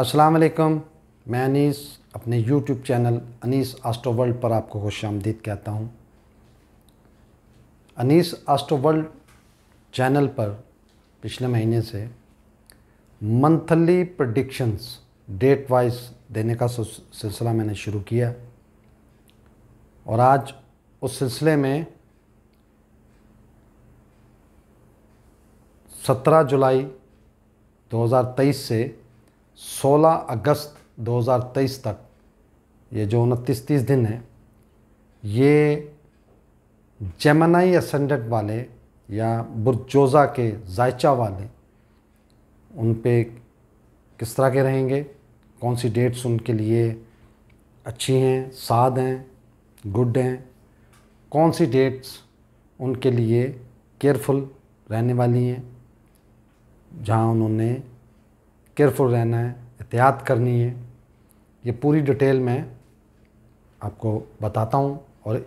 अस्सलाम वालेकुम मैं अनीस अपने YouTube channel Anees Astro World पर आपको खुश आमदीद कहता हूँ अनीस आस्ट्रो वर्ल्ड चैनल पर पिछले महीने से मंथली प्रडिक्शंस डेट वाइज देने का सिलसिला मैंने शुरू किया और आज उस सिलसिले में 17 जुलाई 2023 से 16 अगस्त 2023 तक ये जो उनतीस तीस दिन है ये जमनाई असेंडेंट वाले या बुरजोजा के जायचा वाले उन पे किस तरह के रहेंगे कौन सी डेट्स उनके लिए अच्छी हैं साद हैं गुड हैं कौन सी डेट्स उनके लिए केयरफुल रहने वाली हैं जहाँ उन्होंने केयरफुल रहना है एहतियात करनी है ये पूरी डिटेल मैं आपको बताता हूँ और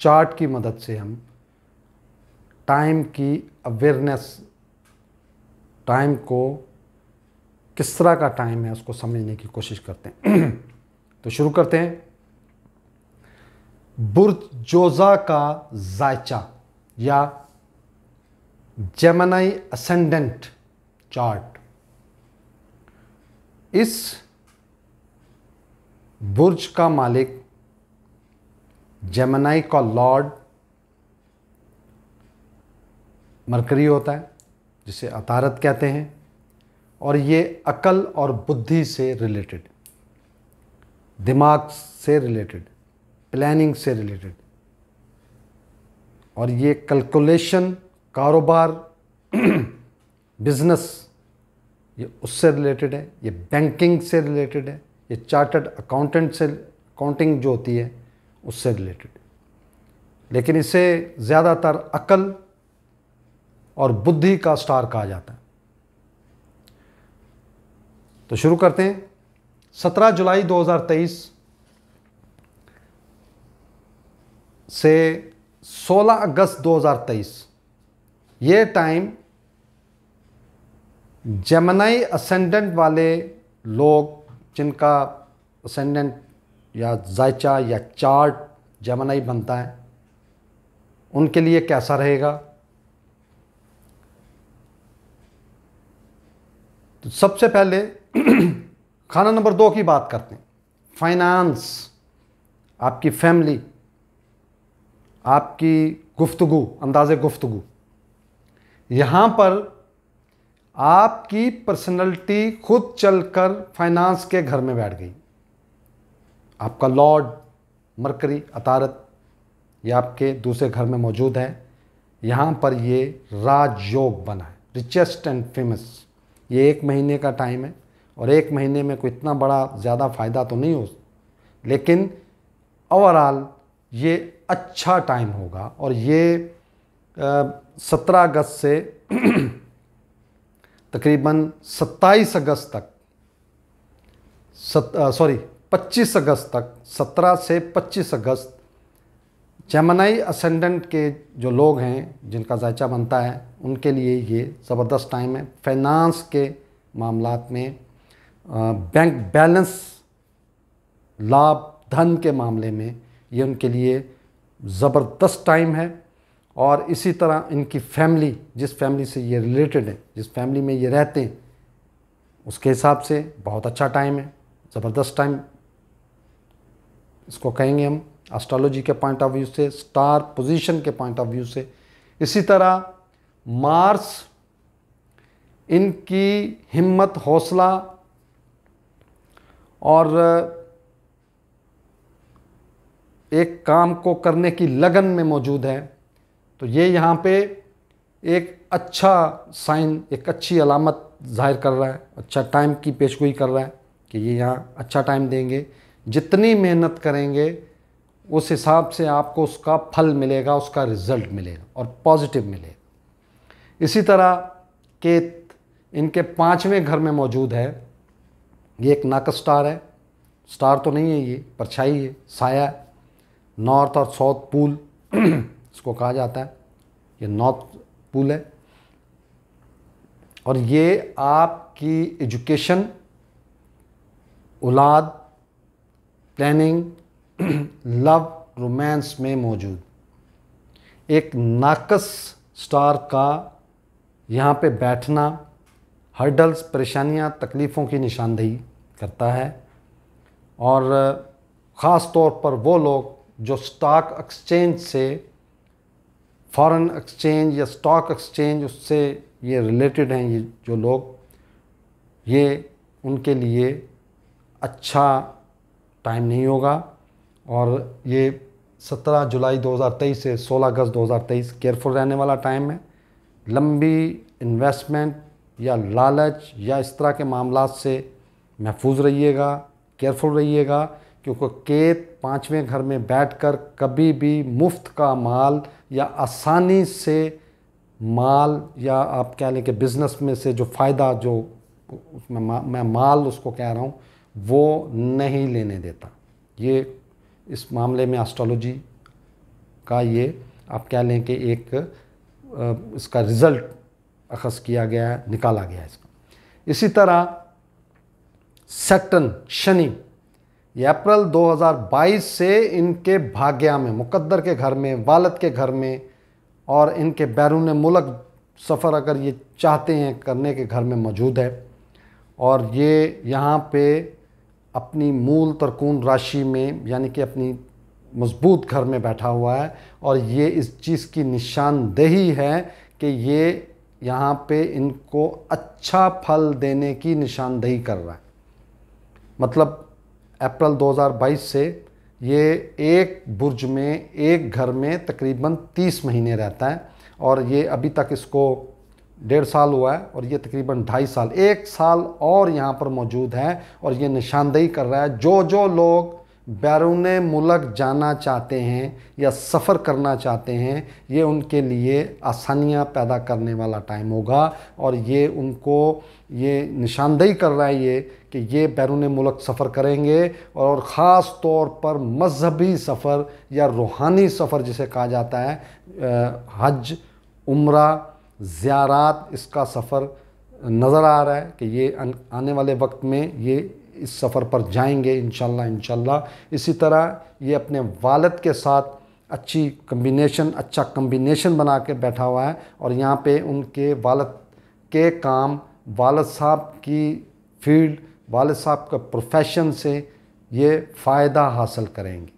चार्ट की मदद से हम टाइम की अवेयरनेस टाइम को किस तरह का टाइम है उसको समझने की कोशिश करते हैं तो शुरू करते हैं जोज़ा का जायचा या जेमनाई असेंडेंट चार्ट इस बुर्ज का मालिक जमनाई का लॉर्ड मरकरी होता है जिसे अतारत कहते हैं और ये अकल और बुद्धि से रिलेटेड दिमाग से रिलेटेड प्लानिंग से रिलेटेड और ये कैलकुलेशन कारोबार बिजनेस ये उससे रिलेटेड है ये बैंकिंग से रिलेटेड है ये चार्टर्ड अकाउंटेंट से अकाउंटिंग जो होती है उससे रिलेटेड लेकिन इसे ज़्यादातर अकल और बुद्धि का स्टार कहा जाता है तो शुरू करते हैं 17 जुलाई 2023 से 16 अगस्त 2023 ये टाइम जमनाई असेंडेंट वाले लोग जिनका असेंडेंट या जायचा या चार्ट जमनाई बनता है उनके लिए कैसा रहेगा तो सबसे पहले खाना नंबर दो की बात करते हैं फाइनेंस आपकी फैमिली आपकी गुफ्तगु अंदाज़ गुफ्तगु यहाँ पर आपकी पर्सनालिटी खुद चलकर फाइनेंस के घर में बैठ गई आपका लॉर्ड मरकरी अतारत ये आपके दूसरे घर में मौजूद है यहाँ पर ये राजयोग बना है रिचेस्ट एंड फेमस ये एक महीने का टाइम है और एक महीने में कोई इतना बड़ा ज़्यादा फ़ायदा तो नहीं हो लेकिन ओवरऑल ये अच्छा टाइम होगा और ये सत्रह अगस्त से तकरीबन 27 अगस्त तक सॉरी 25 अगस्त तक 17 से 25 अगस्त जमनाई असेंडेंट के जो लोग हैं जिनका जायचा बनता है उनके लिए ये ज़बरदस्त टाइम है फाइनेंस के मामला में बैंक बैलेंस लाभ धन के मामले में ये उनके लिए ज़बरदस्त टाइम है और इसी तरह इनकी फैमिली जिस फैमिली से ये रिलेटेड है जिस फैमिली में ये रहते हैं उसके हिसाब से बहुत अच्छा टाइम है ज़बरदस्त टाइम इसको कहेंगे हम एस्ट्रोलॉजी के पॉइंट ऑफ व्यू से स्टार पोजीशन के पॉइंट ऑफ व्यू से इसी तरह मार्स इनकी हिम्मत हौसला और एक काम को करने की लगन में मौजूद है तो ये यहाँ पे एक अच्छा साइन एक अच्छी अलामत जाहिर कर रहा है अच्छा टाइम की पेशगोई कर रहा है कि ये यहाँ अच्छा टाइम देंगे जितनी मेहनत करेंगे उस हिसाब से आपको उसका फल मिलेगा उसका रिजल्ट मिलेगा और पॉजिटिव मिलेगा इसी तरह केत इनके पाँचवें घर में मौजूद है ये एक नाक स्टार है स्टार तो नहीं है ये परछाई है साया नॉर्थ और साउथ पूल इसको कहा जाता है ये नॉर्थ पुल है और ये आपकी एजुकेशन औलाद प्लानिंग लव रोमांस में मौजूद एक नाकस स्टार का यहाँ पे बैठना हर्डल्स परेशानियाँ तकलीफ़ों की निशानदेही करता है और ख़ास तौर पर वो लोग जो स्टॉक एक्सचेंज से फॉरेन एक्सचेंज या स्टॉक एक्सचेंज उससे ये रिलेटेड हैं ये जो लोग ये उनके लिए अच्छा टाइम नहीं होगा और ये 17 जुलाई 2023 से 16 अगस्त 2023 केयरफुल रहने वाला टाइम है लंबी इन्वेस्टमेंट या लालच या इस तरह के मामला से महफूज रहिएगा केयरफुल रहिएगा क्योंकि केत पाँचवें घर में बैठकर कभी भी मुफ्त का माल या आसानी से माल या आप कह लें कि बिज़नेस में से जो फ़ायदा जो उसमें मा, मैं माल उसको कह रहा हूँ वो नहीं लेने देता ये इस मामले में एस्ट्रोलॉजी का ये आप कह लें कि एक इसका रिज़ल्ट अखज़ किया गया है निकाला गया है इसका इसी तरह सेक्टन शनि ये अप्रैल 2022 से इनके भाग्या में मुकद्दर के घर में वालद के घर में और इनके बैरून मुलक सफ़र अगर ये चाहते हैं करने के घर में मौजूद है और ये यहाँ पे अपनी मूल तरकून राशि में यानी कि अपनी मजबूत घर में बैठा हुआ है और ये इस चीज़ की निशानदेही है कि ये यहाँ पे इनको अच्छा फल देने की निशानदेही कर रहा है मतलब अप्रैल 2022 से ये एक बुर्ज में एक घर में तकरीबन 30 महीने रहता है और ये अभी तक इसको डेढ़ साल हुआ है और ये तकरीबन ढाई साल एक साल और यहाँ पर मौजूद है और ये निशानदेही कर रहा है जो जो लोग बैरून मुलक जाना चाहते हैं या सफ़र करना चाहते हैं ये उनके लिए आसानियाँ पैदा करने वाला टाइम होगा और ये उनको ये निशानदेही कर रहा है ये कि ये बैरून मुलक सफ़र करेंगे और ख़ास तौर पर मजहबी सफ़र या रूहानी सफ़र जिसे कहा जाता है हज उम्र ज़्यारात इसका सफ़र नज़र आ रहा है कि ये आने वाले वक्त में ये इस सफ़र पर जाएंगे इन शाला इसी तरह ये अपने वालद के साथ अच्छी कम्बिनेशन अच्छा कम्बिनेशन बना के बैठा हुआ है और यहाँ पे उनके वालद के काम वालद साहब की फील्ड वालद साहब का प्रोफेशन से ये फ़ायदा हासिल करेंगे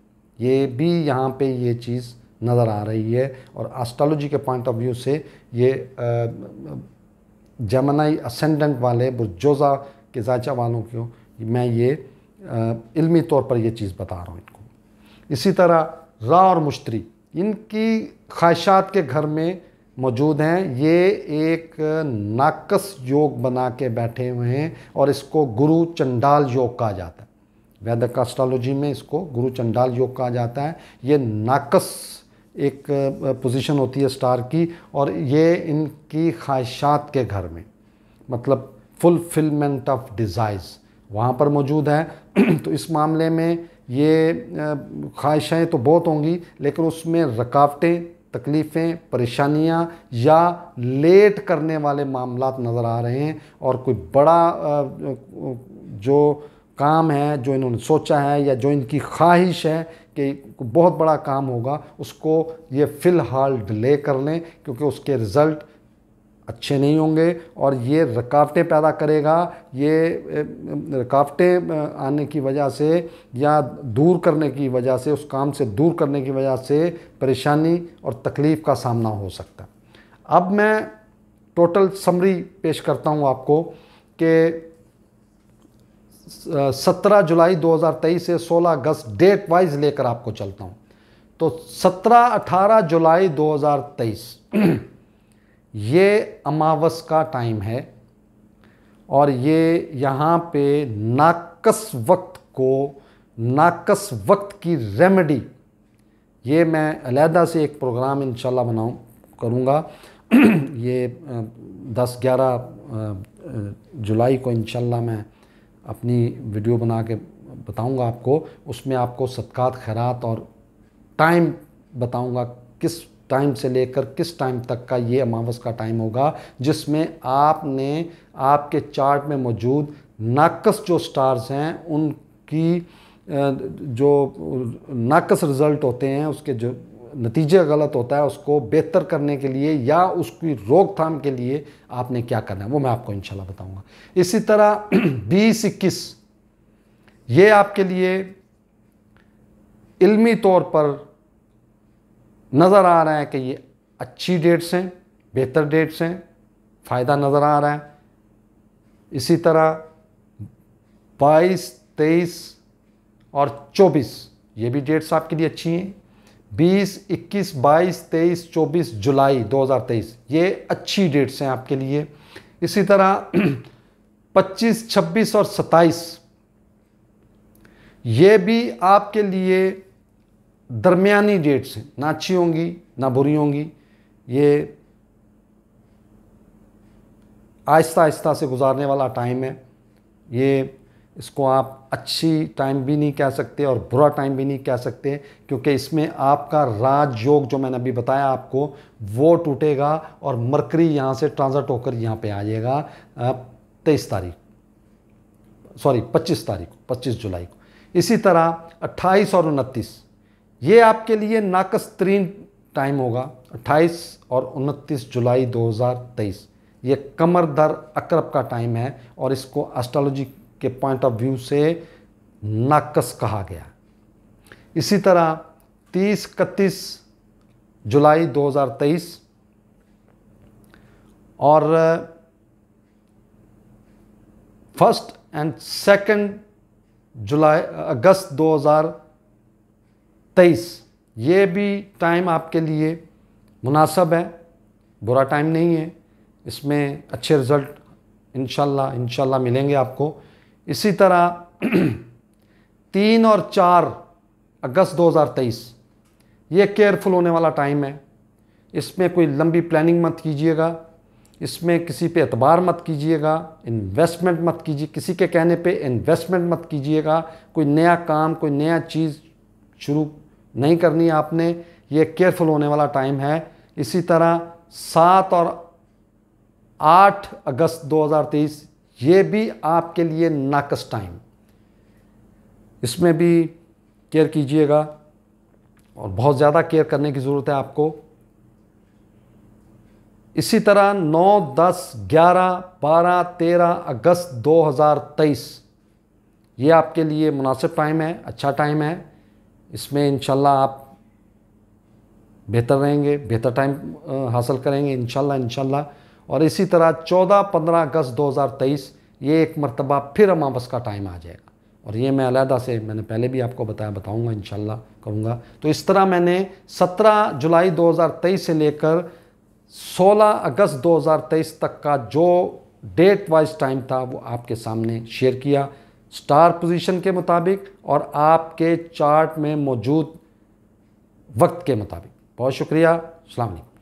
ये भी यहाँ पे ये चीज़ नज़र आ रही है और एस्ट्रोलॉजी के पॉइंट ऑफ व्यू से ये जमनाई असेंडेंट वाले बुरजोज़ा के जायचा वालों को मैं ये इल्मी तौर पर यह चीज़ बता रहा हूँ इनको इसी तरह रा और मुश्तरी इनकी ख्वाहिशात के घर में मौजूद हैं ये एक नाकस योग बना के बैठे हुए हैं और इसको गुरु चंडाल योग कहा जाता है वैदिक एस्ट्रोलॉजी में इसको गुरु चंडाल योग कहा जाता है ये नाकस एक पोजीशन होती है स्टार की और ये इनकी ख्वाहिशात के घर में मतलब फुलफिलमेंट ऑफ डिज़ायर्स वहाँ पर मौजूद है तो इस मामले में ये ख्वाहिशें तो बहुत होंगी लेकिन उसमें रकावटें तकलीफ़ें परेशानियाँ या लेट करने वाले मामला नज़र आ रहे हैं और कोई बड़ा जो काम है जो इन्होंने सोचा है या जो इनकी ख्वाहिश है कि बहुत बड़ा काम होगा उसको ये फ़िलहाल डिले कर लें क्योंकि उसके रिज़ल्ट अच्छे नहीं होंगे और ये रुकावटें पैदा करेगा ये रुकावटें आने की वजह से या दूर करने की वजह से उस काम से दूर करने की वजह से परेशानी और तकलीफ़ का सामना हो सकता अब मैं टोटल समरी पेश करता हूँ आपको कि 17 जुलाई 2023 से 16 अगस्त डेट वाइज लेकर आपको चलता हूँ तो 17-18 जुलाई 2023 ये अमावस का टाइम है और ये यहाँ पे नाकस वक्त को नाकस वक्त की रेमेडी ये मैं अलहदा से एक प्रोग्राम इन बनाऊँ करूँगा ये दस ग्यारह जुलाई को इन मैं अपनी वीडियो बना के बताऊँगा आपको उसमें आपको सदक़ात खैरात और टाइम बताऊँगा किस टाइम से लेकर किस टाइम तक का ये अमावस का टाइम होगा जिसमें आपने आपके चार्ट में मौजूद नाकस जो स्टार्स हैं उनकी जो नाकस रिज़ल्ट होते हैं उसके जो नतीजे गलत होता है उसको बेहतर करने के लिए या उसकी रोकथाम के लिए आपने क्या करना है वो मैं आपको इंशाल्लाह बताऊंगा इसी तरह बीस इक्कीस ये आपके लिए इल्मी तौर पर नज़र आ रहा है कि ये अच्छी डेट्स हैं बेहतर डेट्स हैं फ़ायदा नज़र आ रहा है इसी तरह 22, 23 और 24 ये भी डेट्स आपके लिए अच्छी हैं 20, 21, 22, 23, 24 जुलाई 2023 ये अच्छी डेट्स हैं आपके लिए इसी तरह 25, 26 और 27 ये भी आपके लिए दरमियानी डेट्स हैं ना अच्छी होंगी ना बुरी होंगी ये आहिस्ता आहिस्ता से गुजारने वाला टाइम है ये इसको आप अच्छी टाइम भी नहीं कह सकते और बुरा टाइम भी नहीं कह सकते क्योंकि इसमें आपका राजयोग जो मैंने अभी बताया आपको वो टूटेगा और मरकरी यहाँ से ट्रांजट होकर यहाँ पे आ जाएगा तेईस तारीख सॉरी पच्चीस तारीख पच्चीस जुलाई को इसी तरह अट्ठाईस और उनतीस ये आपके लिए नाकस तरीन टाइम होगा 28 और 29 जुलाई 2023 ये कमर दर अकरब का टाइम है और इसको एस्ट्रोलॉजी के पॉइंट ऑफ व्यू से नाकस कहा गया इसी तरह 30 इकतीस जुलाई 2023 और फर्स्ट एंड सेकंड जुलाई अगस्त तेईस ये भी टाइम आपके लिए मुनासब है बुरा टाइम नहीं है इसमें अच्छे रिज़ल्ट इनशाला इनशाला मिलेंगे आपको इसी तरह तीन और चार अगस्त 2023 ये केयरफुल होने वाला टाइम है इसमें कोई लंबी प्लानिंग मत कीजिएगा इसमें किसी पे एतबार मत कीजिएगा इन्वेस्टमेंट मत कीजिए किसी के कहने पे इन्वेस्टमेंट मत कीजिएगा कोई नया काम कोई नया चीज़ शुरू नहीं करनी आपने ये केयरफुल होने वाला टाइम है इसी तरह सात और आठ अगस्त 2023 ये भी आपके लिए नाकस टाइम इसमें भी केयर कीजिएगा और बहुत ज़्यादा केयर करने की ज़रूरत है आपको इसी तरह 9, 10, 11, 12, 13 अगस्त 2023 ये आपके लिए मुनासिब टाइम है अच्छा टाइम है इसमें इन आप बेहतर रहेंगे बेहतर टाइम हासिल करेंगे इन इनशाला और इसी तरह 14-15 अगस्त 2023 ये एक मरतबा फिर अमावस का टाइम आ जाएगा और ये मैं अलहदा से मैंने पहले भी आपको बताया बताऊंगा इन करूँगा तो इस तरह मैंने 17 जुलाई 2023 से लेकर 16 अगस्त 2023 तक का जो डेट वाइज टाइम था वो आपके सामने शेयर किया स्टार पोजीशन के मुताबिक और आपके चार्ट में मौजूद वक्त के मुताबिक बहुत शुक्रिया अलैक्म